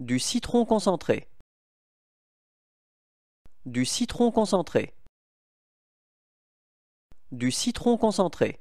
du citron concentré du citron concentré du citron concentré